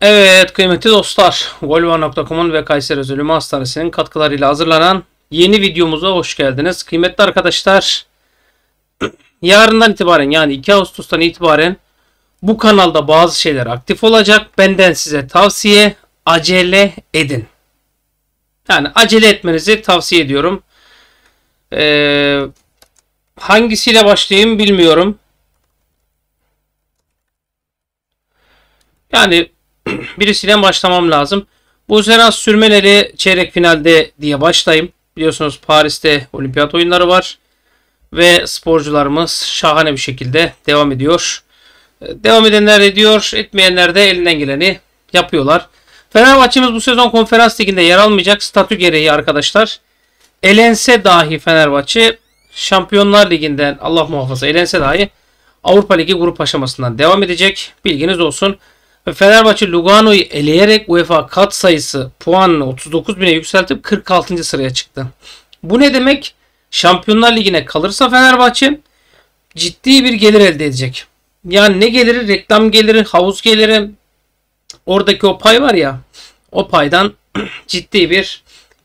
Evet kıymetli dostlar, Volvo.com'un ve Kayseri Özel Üma Hastanesi'nin katkılarıyla hazırlanan yeni videomuza hoş geldiniz. Kıymetli arkadaşlar, yarından itibaren yani 2 Ağustos'tan itibaren bu kanalda bazı şeyler aktif olacak. Benden size tavsiye acele edin. Yani acele etmenizi tavsiye ediyorum. Ee, hangisiyle başlayayım bilmiyorum. Yani birisiyle başlamam lazım. Bu sene sürmeleri çeyrek finalde diye başlayayım. Biliyorsunuz Paris'te olimpiyat oyunları var. Ve sporcularımız şahane bir şekilde devam ediyor. Ee, devam edenler ediyor, etmeyenler de elinden geleni yapıyorlar. Fenerbahçe'miz bu sezon konferans liginde yer almayacak statü gereği arkadaşlar. Elense dahi Fenerbahçe Şampiyonlar Ligi'nden Allah muhafaza elense dahi Avrupa Ligi grup aşamasından devam edecek. Bilginiz olsun. Fenerbahçe Lugano'yu eleyerek UEFA kat sayısı puanını 39 bine yükseltip 46. sıraya çıktı. Bu ne demek? Şampiyonlar Ligi'ne kalırsa Fenerbahçe ciddi bir gelir elde edecek. Yani ne geliri? Reklam geliri, havuz geliri. Oradaki o pay var ya. O paydan ciddi bir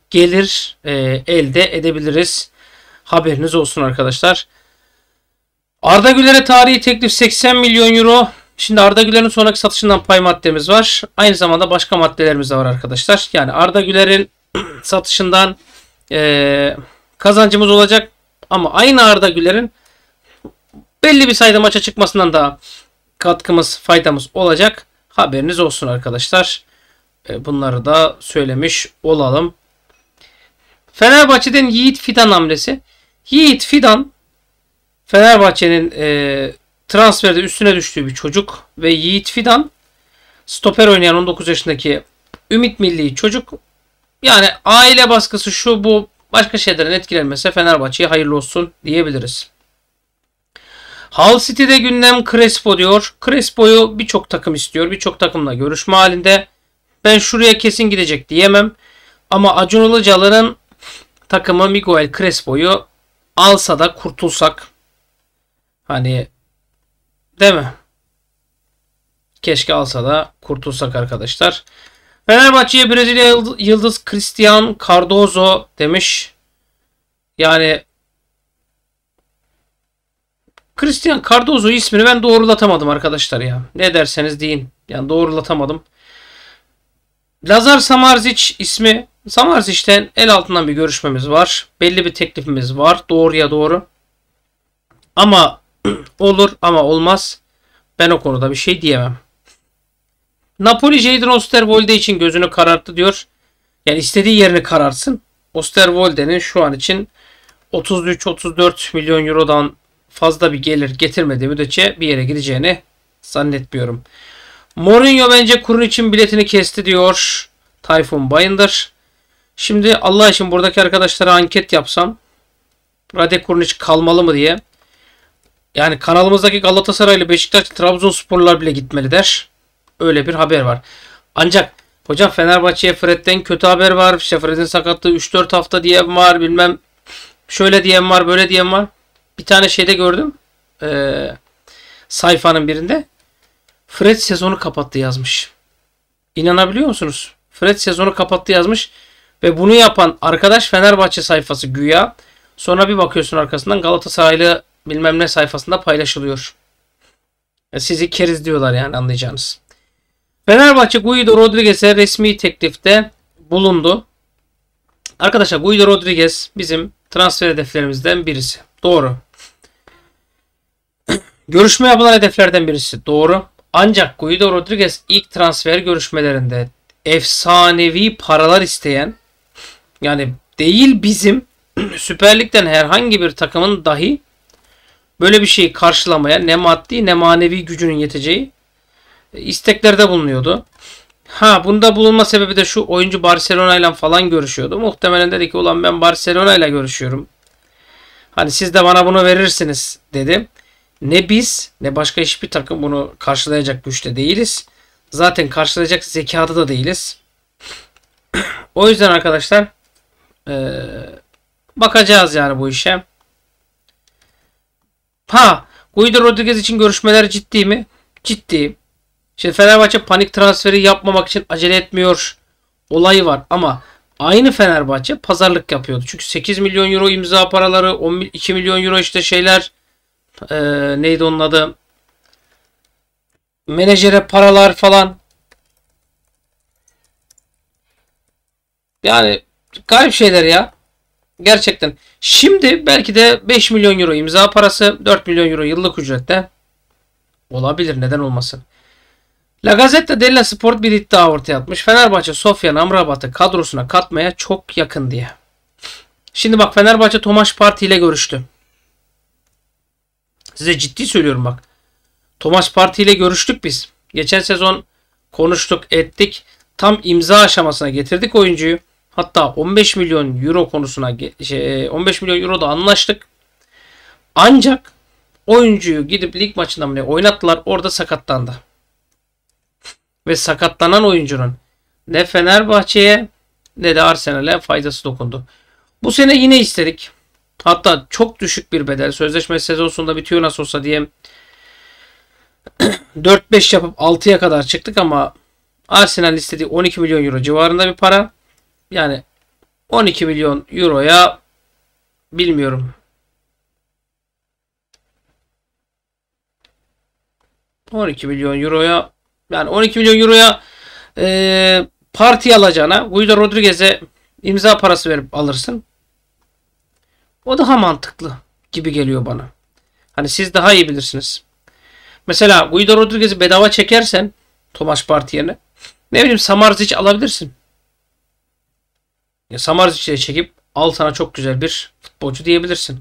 gelir e, elde edebiliriz. Haberiniz olsun arkadaşlar. Arda Güler'e tarihi teklif 80 milyon euro. Şimdi Arda Güler'in sonraki satışından pay maddemiz var. Aynı zamanda başka maddelerimiz de var arkadaşlar. Yani Arda Güler'in satışından e, kazancımız olacak. Ama aynı Arda Güler'in belli bir sayıda maça çıkmasından da katkımız, faydamız olacak. Haberiniz olsun arkadaşlar. E, bunları da söylemiş olalım. Fenerbahçe'den Yiğit Fidan hamlesi. Yiğit Fidan Fenerbahçe'nin e, transferde üstüne düştüğü bir çocuk ve Yiğit Fidan stoper oynayan 19 yaşındaki Ümit Milli çocuk yani aile baskısı şu bu başka şeylerin etkilenmese Fenerbahçe'ye hayırlı olsun diyebiliriz. Hull City'de gündem Crespo diyor. Crespo'yu birçok takım istiyor. Birçok takımla görüşme halinde. Ben şuraya kesin gidecek diyemem. Ama Acun Ilıcalı'nın takımı Miguel Crespo'yu alsa da kurtulsak. Hani Değil mi? Keşke alsa da kurtulsak arkadaşlar. Fenerbahçe'ye Brezilya yıldız Cristian Cardozo demiş. Yani Cristian Cardozo ismini ben doğrulatamadım arkadaşlar ya. Ne derseniz deyin. Yani doğrulatamadım. Lazar Samarzic ismi. Samarzic'ten el altından bir görüşmemiz var. Belli bir teklifimiz var. Doğruya doğru. Ama olur ama olmaz. Ben o konuda bir şey diyemem. Napoli Jadon Osterwolde için gözünü kararttı diyor. Yani istediği yerini kararsın. Osterwolde'nin şu an için 33-34 milyon eurodan fazla bir gelir getirmediği müddetçe bir yere gideceğini zannetmiyorum. Mourinho bence kurun için biletini kesti diyor. Tayfun Bayındır. Şimdi Allah için buradaki arkadaşlara anket yapsam Rade Kurnic kalmalı mı diye. Yani kanalımızdaki Galatasaraylı Beşiktaş Trabzonsporlar bile gitmeli der. Öyle bir haber var. Ancak hocam Fenerbahçe'ye Fred'den kötü haber var. İşte Fred'in sakatlığı 3-4 hafta diye var. Bilmem şöyle diyen var böyle diyen var. Bir tane şeyde gördüm. Ee, sayfanın birinde. Fred sezonu kapattı yazmış. İnanabiliyor musunuz? Fred sezonu kapattı yazmış. Ve bunu yapan arkadaş Fenerbahçe sayfası güya. Sonra bir bakıyorsun arkasından Galatasaraylı bilmem ne sayfasında paylaşılıyor. E, sizi keriz diyorlar yani anlayacağınız. Fenerbahçe Guido Rodriguez'e resmi teklifte bulundu. Arkadaşlar Guido Rodriguez bizim transfer hedeflerimizden birisi. Doğru. Görüşme yapılan hedeflerden birisi. Doğru. Ancak Guido Rodriguez ilk transfer görüşmelerinde efsanevi paralar isteyen yani değil bizim Süper Lig'den herhangi bir takımın dahi böyle bir şeyi karşılamaya ne maddi ne manevi gücünün yeteceği e, isteklerde bulunuyordu. Ha bunda bulunma sebebi de şu oyuncu Barcelona ile falan görüşüyordu. Muhtemelen dedi ki ulan ben Barcelona ile görüşüyorum. Hani siz de bana bunu verirsiniz dedi. Ne biz ne başka hiçbir takım bunu karşılayacak güçte değiliz. Zaten karşılayacak zekada da değiliz. o yüzden arkadaşlar ee, bakacağız yani bu işe. Ha, Guido Rodriguez için görüşmeler ciddi mi? Ciddi. Şimdi Fenerbahçe panik transferi yapmamak için acele etmiyor olayı var ama aynı Fenerbahçe pazarlık yapıyordu. Çünkü 8 milyon euro imza paraları, 2 milyon euro işte şeyler e, neydi onun adı? Menajere paralar falan. Yani garip şeyler ya. Gerçekten. Şimdi belki de 5 milyon euro imza parası, 4 milyon euro yıllık ücrette olabilir. Neden olmasın? La Gazzetta della Sport bir iddia ortaya atmış. Fenerbahçe Sofyan Amrabat'ı kadrosuna katmaya çok yakın diye. Şimdi bak Fenerbahçe Tomaş Parti ile görüştü. Size ciddi söylüyorum bak. Tomaş Parti ile görüştük biz. Geçen sezon konuştuk ettik. Tam imza aşamasına getirdik oyuncuyu. Hatta 15 milyon euro konusuna şey, 15 e, milyon euro da anlaştık. Ancak oyuncuyu gidip lig maçında mı ne oynattılar orada sakatlandı. Ve sakatlanan oyuncunun ne Fenerbahçe'ye ne de Arsenal'e faydası dokundu. Bu sene yine istedik. Hatta çok düşük bir bedel. Sözleşme sezon sonunda bitiyor nasıl olsa diye 4-5 yapıp 6'ya kadar çıktık ama Arsenal istediği 12 milyon euro civarında bir para. Yani 12 milyon euroya bilmiyorum. 12 milyon euroya yani 12 milyon euroya e, parti alacağına Guido Rodriguez'e imza parası verip alırsın. O daha mantıklı gibi geliyor bana. Hani siz daha iyi bilirsiniz. Mesela Guido Rodriguez'i bedava çekersen Tomaş Parti yerine ne bileyim Samarzic alabilirsin. Samarzic'e çekip al sana çok güzel bir futbolcu diyebilirsin.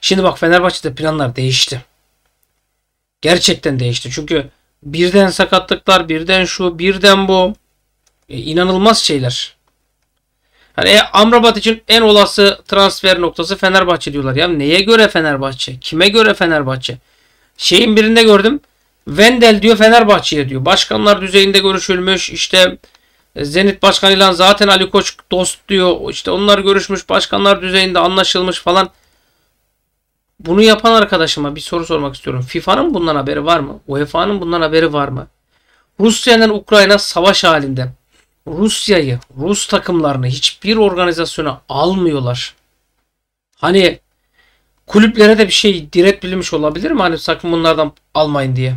Şimdi bak Fenerbahçe'de planlar değişti. Gerçekten değişti. Çünkü birden sakatlıklar, birden şu, birden bu. E, inanılmaz şeyler. Hani e, Amrabat için en olası transfer noktası Fenerbahçe diyorlar. Ya neye göre Fenerbahçe? Kime göre Fenerbahçe? Şeyin birinde gördüm. Wendel diyor Fenerbahçe'ye diyor. Başkanlar düzeyinde görüşülmüş. İşte Zenit başkanıyla zaten Ali Koç dost diyor. İşte onlar görüşmüş başkanlar düzeyinde anlaşılmış falan. Bunu yapan arkadaşıma bir soru sormak istiyorum. FIFA'nın bundan haberi var mı? UEFA'nın bundan haberi var mı? Rusya'nın Ukrayna savaş halinde Rusya'yı, Rus takımlarını hiçbir organizasyona almıyorlar. Hani kulüplere de bir şey direkt bilmiş olabilir mi? Hani sakın bunlardan almayın diye.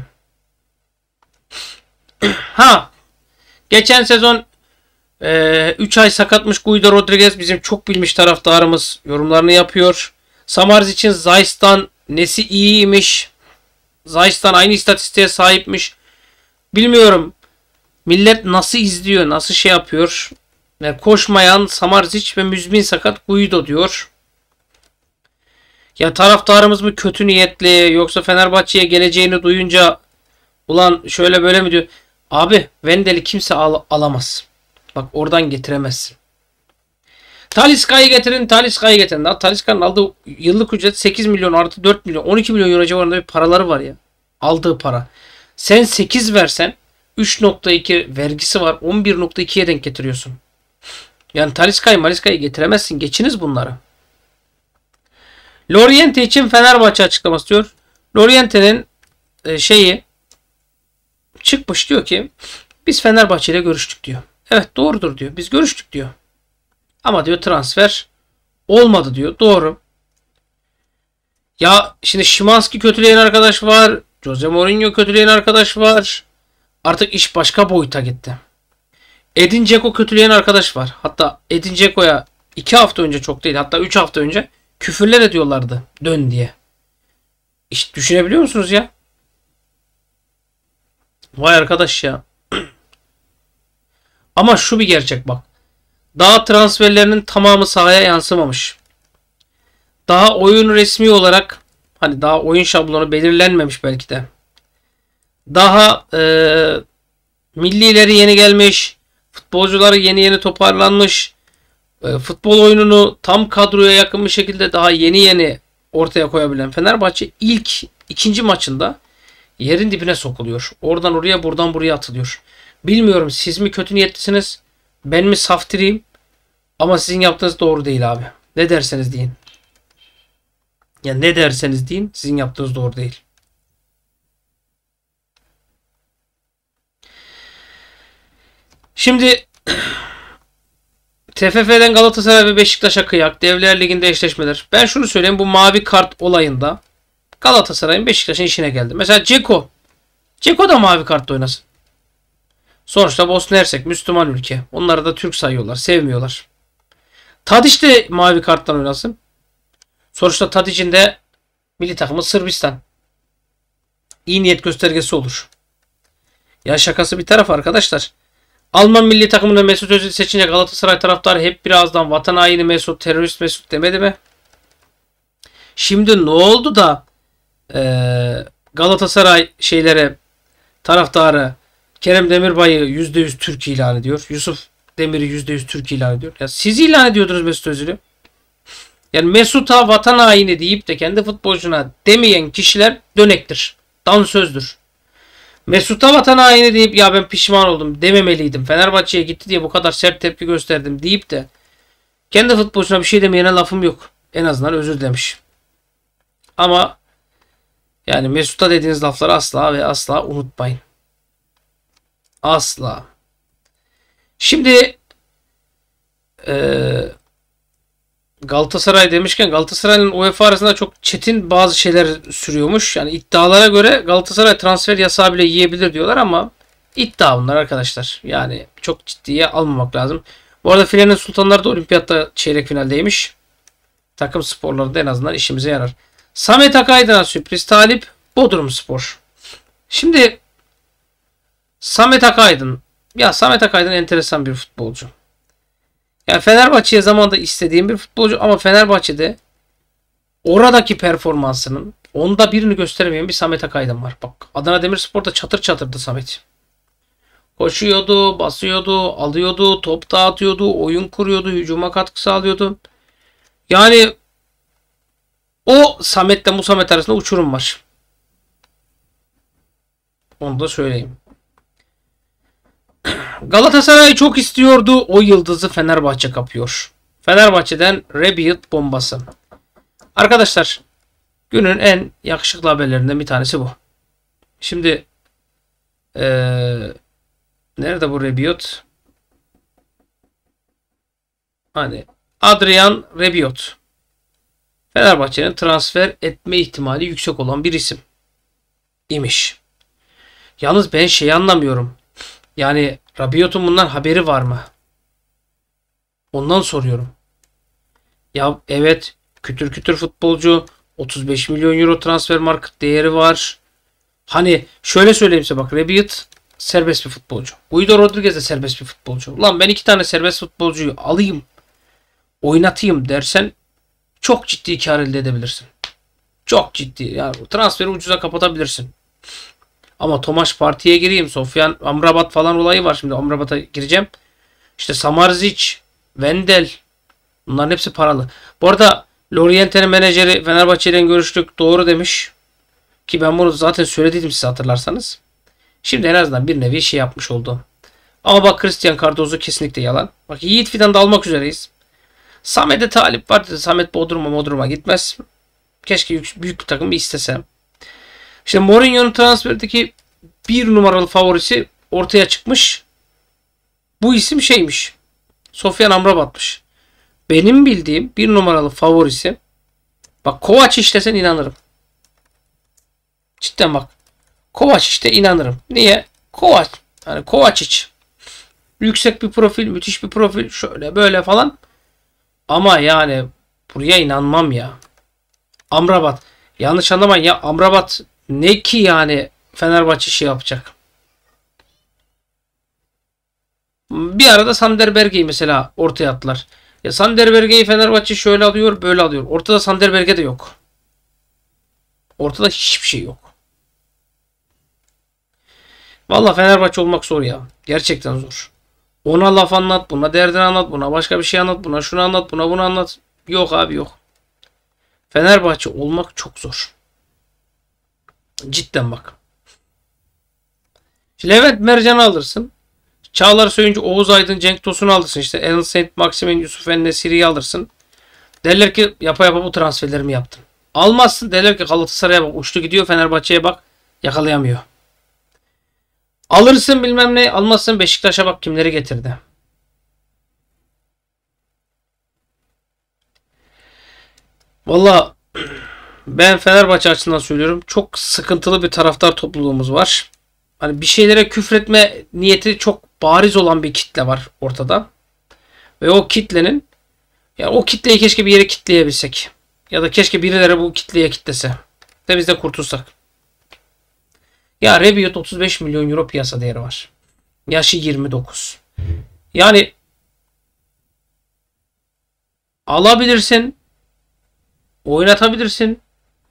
ha Geçen sezon 3 e, ay sakatmış Guido Rodriguez bizim çok bilmiş taraftarımız yorumlarını yapıyor. Samarz için Zayistan nesi iyiymiş. Zayistan aynı istatistiğe sahipmiş. Bilmiyorum millet nasıl izliyor, nasıl şey yapıyor. Yani e, koşmayan Samarzic ve Müzmin Sakat Guido diyor. Ya taraftarımız mı kötü niyetli yoksa Fenerbahçe'ye geleceğini duyunca ulan şöyle böyle mi diyor. Abi Vendel'i kimse al alamaz. Bak oradan getiremezsin. Taliska'yı getirin, Taliska'yı getirin. Daha Taliska'nın aldığı yıllık ücret 8 milyon artı 4 milyon, 12 milyon euro civarında bir paraları var ya. Aldığı para. Sen 8 versen 3.2 vergisi var. 11.2'ye denk getiriyorsun. Yani Taliska'yı Maliska'yı getiremezsin. Geçiniz bunları. Loriente için Fenerbahçe açıklaması diyor. Loriente'nin e, şeyi çıkmış diyor ki biz Fenerbahçe ile görüştük diyor. Evet doğrudur diyor. Biz görüştük diyor. Ama diyor transfer olmadı diyor. Doğru. Ya şimdi Şimanski kötüleyen arkadaş var. Jose Mourinho kötüleyen arkadaş var. Artık iş başka boyuta gitti. Edin Dzeko kötüleyen arkadaş var. Hatta Edin Dzeko'ya 2 hafta önce çok değil hatta 3 hafta önce küfürler ediyorlardı. Dön diye. İşte düşünebiliyor musunuz ya? Vay arkadaş ya. Ama şu bir gerçek bak. Daha transferlerinin tamamı sahaya yansımamış. Daha oyun resmi olarak hani daha oyun şablonu belirlenmemiş belki de. Daha e, millileri yeni gelmiş. Futbolcuları yeni yeni toparlanmış. E, futbol oyununu tam kadroya yakın bir şekilde daha yeni yeni ortaya koyabilen Fenerbahçe ilk ikinci maçında yerin dibine sokuluyor. Oradan oraya buradan buraya atılıyor. Bilmiyorum siz mi kötü niyetlisiniz ben mi saftiriyim ama sizin yaptığınız doğru değil abi. Ne derseniz deyin. Ya ne derseniz deyin sizin yaptığınız doğru değil. Şimdi TFF'den Galatasaray ve Beşiktaş'a kıyak. Devler Ligi'nde eşleşmeler. Ben şunu söyleyeyim bu mavi kart olayında Galatasaray'ın Beşiktaş'ın işine geldi. Mesela Ceko. Ceko da mavi kartta oynasın. Sonuçta Bosna Hersek Müslüman ülke. Onları da Türk sayıyorlar. Sevmiyorlar. Tadiç de mavi karttan oynasın. Sonuçta Tadiç'in de milli takımı Sırbistan. İyi niyet göstergesi olur. Ya şakası bir taraf arkadaşlar. Alman milli takımında Mesut Özil seçince Galatasaray taraftarı hep birazdan vatan haini Mesut, terörist Mesut demedi mi? Şimdi ne oldu da e, Galatasaray şeylere taraftarı Kerem Demirbay'ı %100 Türk ilan ediyor. Yusuf Demir'i %100 Türk ilan ediyor. Ya siz ilan ediyordunuz Mesut Özil'i. Yani Mesut'a vatan haini deyip de kendi futbolcuna demeyen kişiler dönektir. Dansözdür. Mesut'a vatan haini deyip ya ben pişman oldum dememeliydim. Fenerbahçe'ye gitti diye bu kadar sert tepki gösterdim deyip de kendi futbolcuna bir şey demeyene lafım yok. En azından özür demiş. Ama yani Mesut'a dediğiniz lafları asla ve asla unutmayın. Asla. Şimdi e, Galatasaray demişken Galatasaray'ın UEFA arasında çok çetin bazı şeyler sürüyormuş. Yani iddialara göre Galatasaray transfer yasağı bile yiyebilir diyorlar ama iddia bunlar arkadaşlar. Yani çok ciddiye almamak lazım. Bu arada filenin sultanları da olimpiyatta çeyrek finaldeymiş. Takım sporları da en azından işimize yarar. Samet Akaydın'a sürpriz talip Bodrum Spor. Şimdi Samet Akaydın. Ya Samet Akaydın enteresan bir futbolcu. Yani Fenerbahçe'ye zamanda istediğim bir futbolcu ama Fenerbahçe'de oradaki performansının onda birini gösteremeyen bir Samet Akaydın var. Bak Adana Demirspor'da çatır çatırdı Samet. Koşuyordu, basıyordu, alıyordu, top dağıtıyordu, oyun kuruyordu, hücuma katkı sağlıyordu. Yani o Samet'le Musamet arasında uçurum var. Onu da söyleyeyim. Galatasaray çok istiyordu. O yıldızı Fenerbahçe kapıyor. Fenerbahçe'den Rebiot bombası. Arkadaşlar günün en yakışıklı haberlerinden bir tanesi bu. Şimdi ee, nerede bu Rebiot? Hani Adrian Rebiot. Fenerbahçe'nin transfer etme ihtimali yüksek olan bir isim imiş. Yalnız ben şeyi anlamıyorum. Yani Rabiot'un bundan haberi var mı? Ondan soruyorum. Ya evet kütür kütür futbolcu 35 milyon euro transfer market değeri var. Hani şöyle söyleyeyim size bak Rabiot serbest bir futbolcu. Guido Rodriguez de serbest bir futbolcu. Ulan ben iki tane serbest futbolcuyu alayım oynatayım dersen çok ciddi kar elde edebilirsin. Çok ciddi. Yani transferi ucuza kapatabilirsin. Ama Tomaş partiye gireyim. Sofyan Amrabat falan olayı var. Şimdi Amrabat'a gireceğim. İşte Samarzic, Wendel. Bunların hepsi paralı. Bu arada Lorient'in menajeri Fenerbahçe'den görüştük. Doğru demiş. Ki ben bunu zaten söylediydim size hatırlarsanız. Şimdi en azından bir nevi şey yapmış oldu. Ama bak Christian Cardozo kesinlikle yalan. Bak Yiğit Fidan'da almak üzereyiz. Samet'e talip var. Samet Bodrum'a Bodrum'a gitmez. Keşke büyük, büyük bir takım istesem. İşte Mourinho'nun transferdeki bir numaralı favorisi ortaya çıkmış. Bu isim şeymiş. Sofyan Amrabat'mış. Benim bildiğim bir numaralı favorisi. Bak Kovaç işlesen inanırım. Cidden bak. Kovac işte inanırım. Niye? Kovac. Yani Kovac iç. Yüksek bir profil, müthiş bir profil. Şöyle böyle falan. Ama yani buraya inanmam ya. Amrabat. Yanlış anlamayın ya Amrabat ne ki yani Fenerbahçe şey yapacak. Bir arada Sander mesela ortaya attılar. Ya Sander Fenerbahçe şöyle alıyor böyle alıyor. Ortada Sander de yok. Ortada hiçbir şey yok. Valla Fenerbahçe olmak zor ya. Gerçekten zor. Ona laf anlat, buna derdini anlat, buna başka bir şey anlat, buna şunu anlat, buna bunu anlat. Yok abi yok. Fenerbahçe olmak çok zor. Cidden bak. Levent Mercan'ı alırsın. Çağlar Söyüncü, Oğuz Aydın, Cenk Tosun'u alırsın. İşte Enel Saint Maximin, Yusuf Ennesiri'yi alırsın. Derler ki yapa yapa bu transferlerimi yaptım. Almazsın derler ki Galatasaray'a bak uçtu gidiyor Fenerbahçe'ye bak yakalayamıyor. Alırsın bilmem ne almazsın Beşiktaş'a bak kimleri getirdi. Valla ben Fenerbahçe açısından söylüyorum. Çok sıkıntılı bir taraftar topluluğumuz var. Hani bir şeylere küfretme niyeti çok bariz olan bir kitle var ortada. Ve o kitlenin yani o kitleyi keşke bir yere kitleyebilsek. Ya da keşke birileri bu kitleye kitlese. De biz de kurtulsak. Ya Rebiot 35 milyon euro piyasa değeri var. Yaşı 29. Yani alabilirsin. Oynatabilirsin.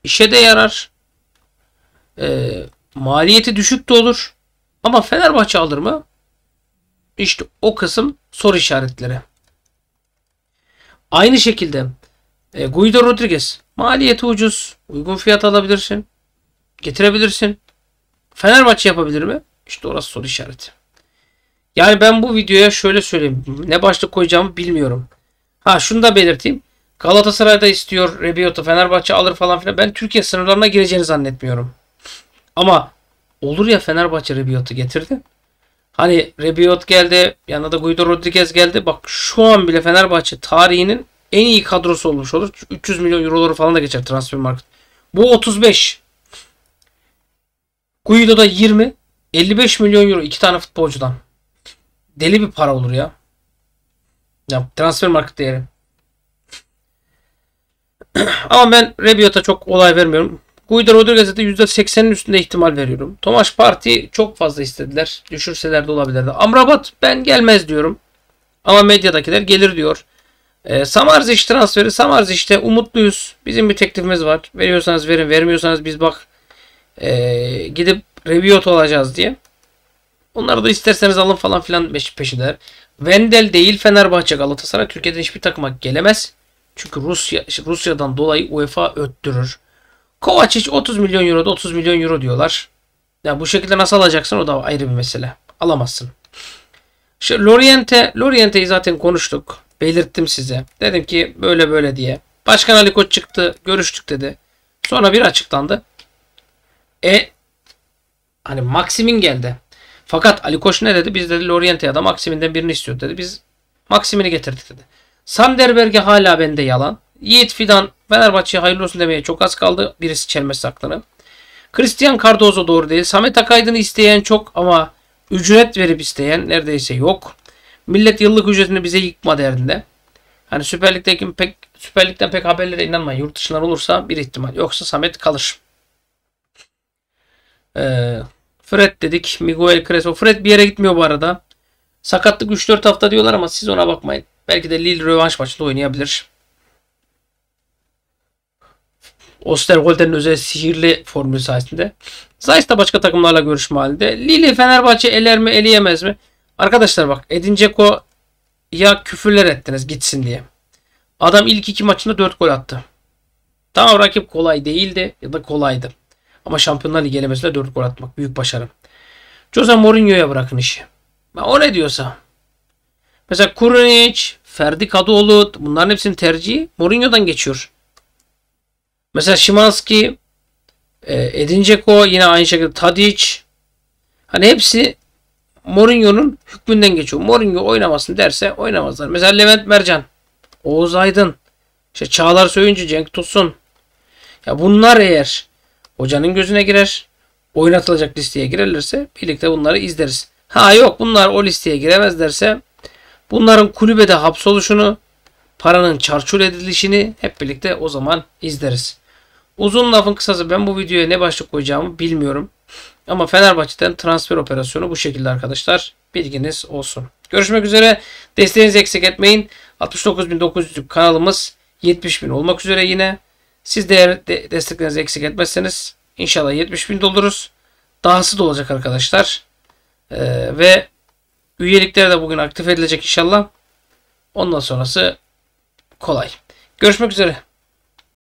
işe de yarar. E, maliyeti düşük de olur. Ama Fenerbahçe alır mı? İşte o kısım soru işaretleri. Aynı şekilde e, Guido Rodriguez maliyeti ucuz. Uygun fiyat alabilirsin. Getirebilirsin. Fenerbahçe yapabilir mi? İşte orası soru işareti. Yani ben bu videoya şöyle söyleyeyim. Ne başlık koyacağımı bilmiyorum. Ha şunu da belirteyim. Galatasaray'da istiyor Rebiot'u Fenerbahçe alır falan filan. Ben Türkiye sınırlarına gireceğini zannetmiyorum. Ama olur ya Fenerbahçe Rebiot'u getirdi. Hani Rebiot geldi. Yanına da Guido Rodriguez geldi. Bak şu an bile Fenerbahçe tarihinin en iyi kadrosu olmuş olur. 300 milyon euroları falan da geçer transfer market. Bu 35. Guido da 20. 55 milyon euro iki tane futbolcudan. Deli bir para olur ya. Ya transfer market değeri. Ama ben Rebiot'a çok olay vermiyorum. Guido Rodriguez'e de %80'in üstünde ihtimal veriyorum. Tomas Parti çok fazla istediler. Düşürseler de olabilirdi. Amrabat ben gelmez diyorum. Ama medyadakiler gelir diyor. E, Samarzic transferi. Samarz işte umutluyuz. Bizim bir teklifimiz var. Veriyorsanız verin. Vermiyorsanız biz bak e, gidip Reviot olacağız diye. Onları da isterseniz alın falan filan peşindeler. Vendel değil Fenerbahçe Galatasaray Türkiye'den hiçbir takıma gelemez. Çünkü Rusya Rusya'dan dolayı UEFA öttürür. Kovacic 30 milyon euro da 30 milyon euro diyorlar. Ya yani bu şekilde nasıl alacaksın o da ayrı bir mesele. Alamazsın. İşte Loriente, Loriente'yi zaten konuştuk. Belirttim size. Dedim ki böyle böyle diye. Başkan Ali Koç çıktı. Görüştük dedi. Sonra bir açıklandı. E hani Maximin geldi. Fakat Ali Koç ne dedi? Biz dedi Loriente ya da Maximin'den birini istiyor dedi. Biz Maximin'i getirdik dedi. Sanderberg'e hala bende yalan. Yiğit Fidan Fenerbahçe'ye hayırlı olsun demeye çok az kaldı. Birisi çelmesi aklını. Christian Cardozo doğru değil. Samet Akaydın'ı isteyen çok ama ücret verip isteyen neredeyse yok. Millet yıllık ücretini bize yıkma derdinde. Hani Süper Lig'deki pek Süper Lig'den pek haberlere inanmayın. Yurt dışından olursa bir ihtimal. Yoksa Samet kalır. Ee, Fred dedik. Miguel Crespo. Fred bir yere gitmiyor bu arada. Sakatlık 3-4 hafta diyorlar ama siz ona bakmayın. Belki de Lille rövanş maçında oynayabilir. Osterwolder'in özel sihirli formülü sayesinde. Zayt da başka takımlarla görüşme halinde. Lille Fenerbahçe eler mi eleyemez mi? Arkadaşlar bak Edin Dzeko ya küfürler ettiniz gitsin diye. Adam ilk iki maçında 4 gol attı. Tamam rakip kolay değildi ya da kolaydı. Ama Şampiyonlar Ligi elemesinde 4 gol atmak büyük başarı. Jose Mourinho'ya bırakın işi. O ne diyorsa. Mesela Kurunic, Ferdi Kadıoğlu bunların hepsinin tercihi Mourinho'dan geçiyor. Mesela Şimanski, e, Edin Dzeko yine aynı şekilde Tadic. Hani hepsi Mourinho'nun hükmünden geçiyor. Mourinho oynamasın derse oynamazlar. Mesela Levent Mercan, Oğuz Aydın, işte Çağlar Söyüncü, Cenk Tosun. Ya bunlar eğer hocanın gözüne girer. Oynatılacak listeye girerlerse birlikte bunları izleriz. Ha yok bunlar o listeye giremezlerse bunların kulübede hapsoluşunu, paranın çarçur edilişini hep birlikte o zaman izleriz. Uzun lafın kısası ben bu videoya ne başlık koyacağımı bilmiyorum. Ama Fenerbahçe'den transfer operasyonu bu şekilde arkadaşlar. Bilginiz olsun. Görüşmek üzere. Desteğinizi eksik etmeyin. 69.900 kanalımız 70.000 olmak üzere yine. Siz değer de, desteklerinizi eksik etmezseniz inşallah 70 bin doldururuz. Dahası da olacak arkadaşlar. Ee, ve üyelikler de bugün aktif edilecek inşallah. Ondan sonrası kolay. Görüşmek üzere.